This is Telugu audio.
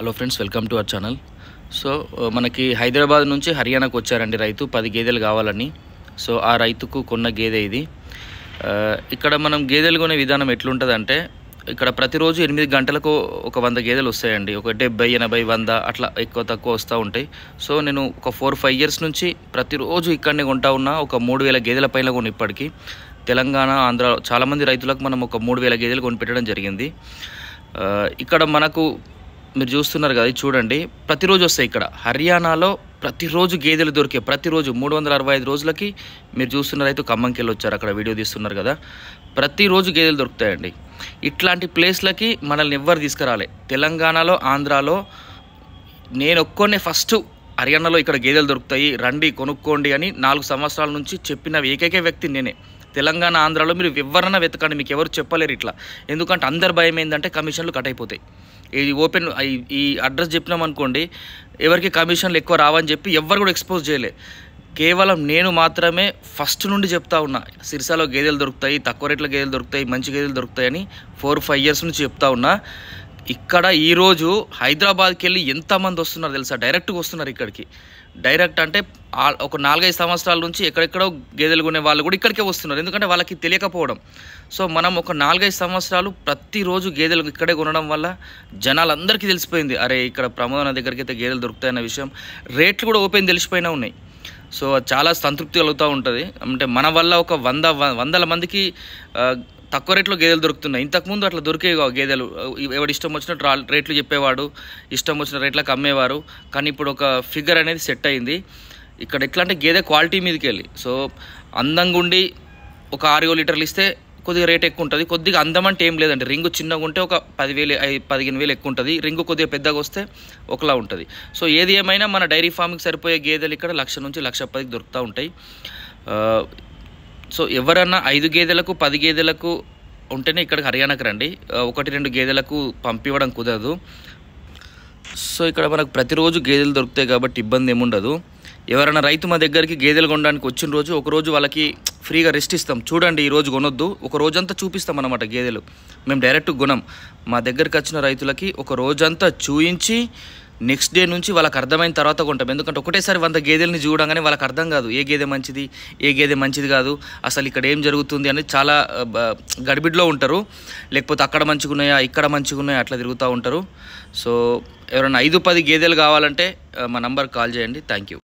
hello friends welcome to our channel so మనకి హైదరాబాద్ నుంచి హర్యానాకు వచ్చారండి రైతు పది గేదెలు కావాలని సో ఆ రైతుకు కొన్న గేదె ఇది uh, ఇక్కడ మనం గేదెలు కొనే విధానం ఎట్లుంటుందంటే ఇక్కడ ప్రతిరోజు ఎనిమిది గంటలకు ఒక వంద గేదెలు వస్తాయండి ఒక డెబ్బై ఎనభై వంద అట్లా ఎక్కువ తక్కువ వస్తూ ఉంటాయి సో నేను ఒక ఫోర్ ఫైవ్ ఇయర్స్ నుంచి ప్రతిరోజు ఇక్కడనే కొంటా ఉన్నా ఒక మూడు వేల గేదెల పైన కొన్ని ఇప్పటికీ తెలంగాణ ఆంధ్ర చాలామంది రైతులకు మనం ఒక మూడు వేల గేదెలు కొనిపెట్టడం జరిగింది uh, ఇక్కడ మనకు మీరు చూస్తున్నారు కదా చూడండి ప్రతిరోజు వస్తాయి ఇక్కడ హర్యానాలో ప్రతిరోజు గేదెలు దొరికే ప్రతిరోజు మూడు వందల అరవై ఐదు రోజులకి మీరు చూస్తున్నారైతే అయితే ఖమ్మంకి వచ్చారు అక్కడ వీడియో తీస్తున్నారు కదా ప్రతిరోజు గేదెలు దొరుకుతాయండి ఇట్లాంటి ప్లేస్లకి మనల్ని ఎవ్వరు తీసుకురాలే తెలంగాణలో ఆంధ్రాలో నేను ఒక్కొనే ఫస్ట్ హర్యానాలో ఇక్కడ గేదెలు దొరుకుతాయి రండి కొనుక్కోండి అని నాలుగు సంవత్సరాల నుంచి చెప్పిన ఏకైక వ్యక్తి నేనే తెలంగాణ ఆంధ్రాలో మీరు ఎవరన్నా వెతకండి మీకు ఎవరు చెప్పలేరు ఇట్లా ఎందుకంటే అందరు భయం ఏంటంటే కమిషన్లు కట్ అయిపోతాయి ఇది ఓపెన్ ఈ అడ్రస్ చెప్పినాం అనుకోండి ఎవరికి కమిషన్లు ఎక్కువ రావని చెప్పి ఎవరు కూడా ఎక్స్పోజ్ చేయలే కేవలం నేను మాత్రమే ఫస్ట్ నుండి చెప్తా ఉన్నా సిరిసాలో గేదెలు దొరుకుతాయి తక్కువ రేట్లో గేదెలు దొరుకుతాయి మంచి గేదెలు దొరుకుతాయని ఫోర్ ఫైవ్ ఇయర్స్ నుంచి చెప్తా ఉన్నా ఇక్కడ ఈరోజు హైదరాబాద్కి వెళ్ళి ఎంతమంది వస్తున్నారు తెలుసా డైరెక్ట్గా వస్తున్నారు ఇక్కడికి డైరెక్ట్ అంటే ఒక నాలుగైదు సంవత్సరాల నుంచి ఎక్కడెక్కడో గేదెలు కొనే వాళ్ళు కూడా ఇక్కడికే వస్తున్నారు ఎందుకంటే వాళ్ళకి తెలియకపోవడం సో మనం ఒక నాలుగైదు సంవత్సరాలు ప్రతిరోజు గేదెలు ఇక్కడే కొనడం వల్ల జనాలందరికీ తెలిసిపోయింది అరే ఇక్కడ ప్రమోదన దగ్గరికి అయితే గేదెలు దొరుకుతాయన్న విషయం రేట్లు కూడా ఓపెన్ తెలిసిపోయినా ఉన్నాయి సో చాలా సంతృప్తి కలుగుతూ ఉంటుంది అంటే మన వల్ల ఒక వంద వందల మందికి తక్కువ రేట్లో గేదెలు దొరుకుతున్నాయి ఇంతకుముందు అట్లా దొరికే గేదెలు ఎవడి ఇష్టం వచ్చినట్టు రేట్లు చెప్పేవాడు ఇష్టం వచ్చిన రేట్లకు అమ్మేవారు కానీ ఇప్పుడు ఒక ఫిగర్ అనేది సెట్ అయింది ఇక్కడ ఎట్లా అంటే గేదె క్వాలిటీ మీదకి వెళ్ళి సో అందంగా ఉండి ఒక ఆరు లీటర్లు ఇస్తే కొద్దిగా రేట్ ఎక్కువ ఉంటుంది కొద్దిగా అందం అంటే ఏం లేదండి రింగు చిన్నగా ఉంటే ఒక పదివేలు పదిహేను వేలు ఎక్కువ ఉంటుంది రింగు కొద్దిగా పెద్దగా వస్తే ఒకలా ఉంటుంది సో ఏది ఏమైనా మన డైరీ ఫామ్కి సరిపోయే గేదెలు ఇక్కడ లక్ష నుంచి లక్ష పదికి దొరుకుతూ ఉంటాయి సో ఎవరన్నా ఐదు గేదెలకు పది గేదెలకు ఉంటేనే ఇక్కడికి హర్యానాకి రండి ఒకటి రెండు గేదెలకు పంపివ్వడం కుదరదు సో ఇక్కడ మనకు ప్రతిరోజు గేదెలు దొరుకుతాయి కాబట్టి ఇబ్బంది ఏముండదు ఎవరైనా రైతు మా దగ్గరికి గేదెలు కొనడానికి వచ్చిన రోజు ఒకరోజు వాళ్ళకి ఫ్రీగా రెస్ట్ ఇస్తాం చూడండి ఈ రోజు కొనొద్దు ఒక రోజంతా చూపిస్తాం అనమాట గేదెలు మేము డైరెక్ట్ గుణం మా దగ్గరికి వచ్చిన రైతులకి ఒక రోజంతా చూయించి నెక్స్ట్ డే నుంచి వాళ్ళకి అర్థమైన తర్వాత కొంటాం ఎందుకంటే ఒకటేసారి వంద గేదెల్ని చూడంగానే వాళ్ళకి అర్థం కాదు ఏ గేదె మంచిది ఏ గేదె మంచిది కాదు అసలు ఇక్కడ ఏం జరుగుతుంది అని చాలా గడిబిడిలో ఉంటారు లేకపోతే అక్కడ మంచిగా ఉన్నాయా ఇక్కడ మంచిగా ఉన్నాయా అట్లా తిరుగుతూ ఉంటారు సో ఎవరైనా ఐదు పది గేదెలు కావాలంటే మా నంబర్ కాల్ చేయండి థ్యాంక్ యూ